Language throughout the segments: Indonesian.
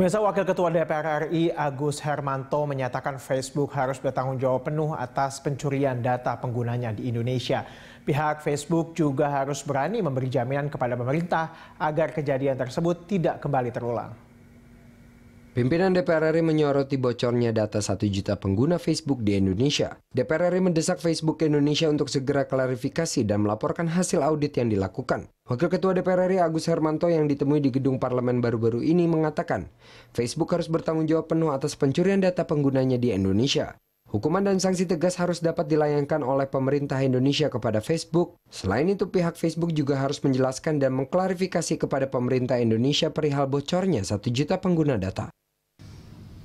Pemirsa Wakil Ketua DPR RI Agus Hermanto menyatakan Facebook harus bertanggung jawab penuh atas pencurian data penggunanya di Indonesia. Pihak Facebook juga harus berani memberi jaminan kepada pemerintah agar kejadian tersebut tidak kembali terulang. Pimpinan DPR RI menyoroti bocornya data 1 juta pengguna Facebook di Indonesia. DPR RI mendesak Facebook Indonesia untuk segera klarifikasi dan melaporkan hasil audit yang dilakukan. Wakil Ketua DPR RI Agus Hermanto yang ditemui di gedung parlemen baru-baru ini mengatakan, Facebook harus bertanggung jawab penuh atas pencurian data penggunanya di Indonesia. Hukuman dan sanksi tegas harus dapat dilayangkan oleh pemerintah Indonesia kepada Facebook. Selain itu, pihak Facebook juga harus menjelaskan dan mengklarifikasi kepada pemerintah Indonesia perihal bocornya satu juta pengguna data.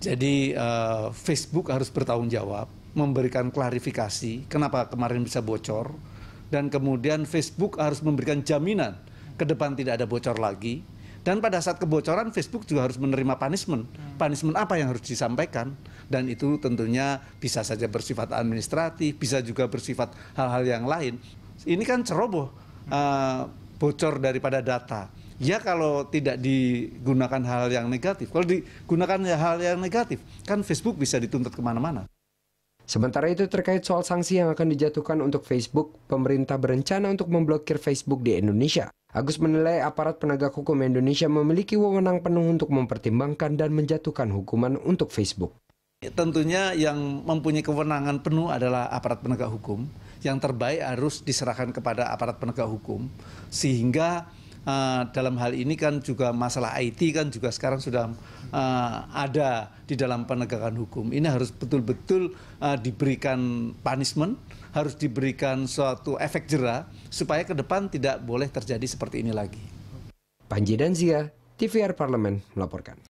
Jadi uh, Facebook harus bertanggung jawab memberikan klarifikasi kenapa kemarin bisa bocor dan kemudian Facebook harus memberikan jaminan ke depan tidak ada bocor lagi dan pada saat kebocoran Facebook juga harus menerima punishment. Punishment apa yang harus disampaikan dan itu tentunya bisa saja bersifat administratif, bisa juga bersifat hal-hal yang lain. Ini kan ceroboh uh, bocor daripada data ya kalau tidak digunakan hal yang negatif. Kalau digunakan hal yang negatif, kan Facebook bisa dituntut kemana-mana. Sementara itu terkait soal sanksi yang akan dijatuhkan untuk Facebook, pemerintah berencana untuk memblokir Facebook di Indonesia. Agus menilai aparat penegak hukum Indonesia memiliki wewenang penuh untuk mempertimbangkan dan menjatuhkan hukuman untuk Facebook. Ya, tentunya yang mempunyai kewenangan penuh adalah aparat penegak hukum. Yang terbaik harus diserahkan kepada aparat penegak hukum sehingga uh, dalam hal ini kan juga masalah IT kan juga sekarang sudah uh, ada di dalam penegakan hukum. Ini harus betul-betul uh, diberikan punishment, harus diberikan suatu efek jerah supaya ke depan tidak boleh terjadi seperti ini lagi. Panji Danzia, TVR Parlemen melaporkan.